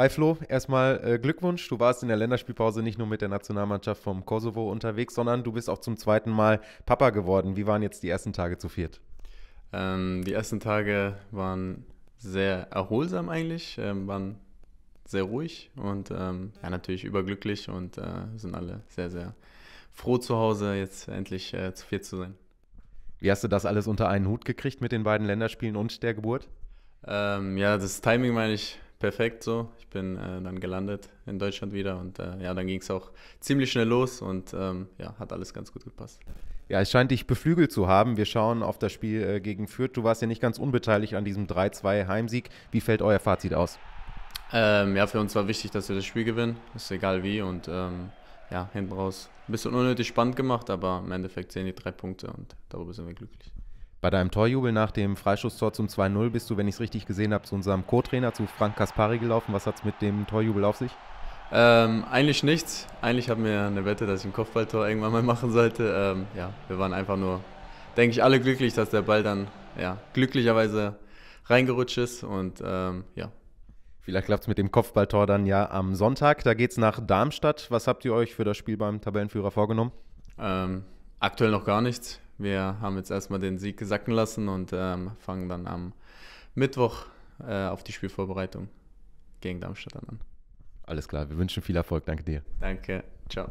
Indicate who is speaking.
Speaker 1: Hi Flo, erstmal äh, Glückwunsch. Du warst in der Länderspielpause nicht nur mit der Nationalmannschaft vom Kosovo unterwegs, sondern du bist auch zum zweiten Mal Papa geworden. Wie waren jetzt die ersten Tage zu viert?
Speaker 2: Ähm, die ersten Tage waren sehr erholsam eigentlich, ähm, waren sehr ruhig und ähm, ja, natürlich überglücklich und äh, sind alle sehr, sehr froh zu Hause, jetzt endlich äh, zu viert zu sein. Wie hast du das alles unter einen Hut gekriegt mit den beiden Länderspielen und der Geburt? Ähm, ja, das Timing meine ich perfekt so. Ich bin äh, dann gelandet in Deutschland wieder und äh, ja, dann ging es auch ziemlich schnell los und ähm, ja, hat alles ganz gut gepasst. Ja, es scheint dich beflügelt zu haben. Wir schauen auf das
Speaker 1: Spiel äh, gegen Fürth. Du warst ja nicht ganz unbeteiligt an diesem 3-2 Heimsieg. Wie fällt euer Fazit aus?
Speaker 2: Ähm, ja, für uns war wichtig, dass wir das Spiel gewinnen. Ist egal wie und ähm, ja, hinten raus ein bisschen unnötig spannend gemacht, aber im Endeffekt sehen die drei Punkte und darüber sind wir glücklich. Bei
Speaker 1: deinem Torjubel nach dem Freischusstor zum 2-0 bist du, wenn ich es richtig gesehen habe, zu unserem Co-Trainer, zu Frank Kaspari
Speaker 2: gelaufen. Was hat es mit dem Torjubel auf sich? Ähm, eigentlich nichts. Eigentlich haben wir eine Wette, dass ich ein Kopfballtor irgendwann mal machen sollte. Ähm, ja, wir waren einfach nur, denke ich, alle glücklich, dass der Ball dann ja, glücklicherweise reingerutscht ist. Und ähm, ja,
Speaker 1: Vielleicht klappt es mit dem Kopfballtor dann ja am Sonntag. Da geht es nach Darmstadt. Was habt ihr euch für das Spiel beim
Speaker 2: Tabellenführer vorgenommen? Ähm, aktuell noch gar nichts wir haben jetzt erstmal den Sieg sacken lassen und ähm, fangen dann am Mittwoch äh, auf die Spielvorbereitung gegen Darmstadt an. Alles klar, wir wünschen viel Erfolg. Danke dir. Danke. Ciao.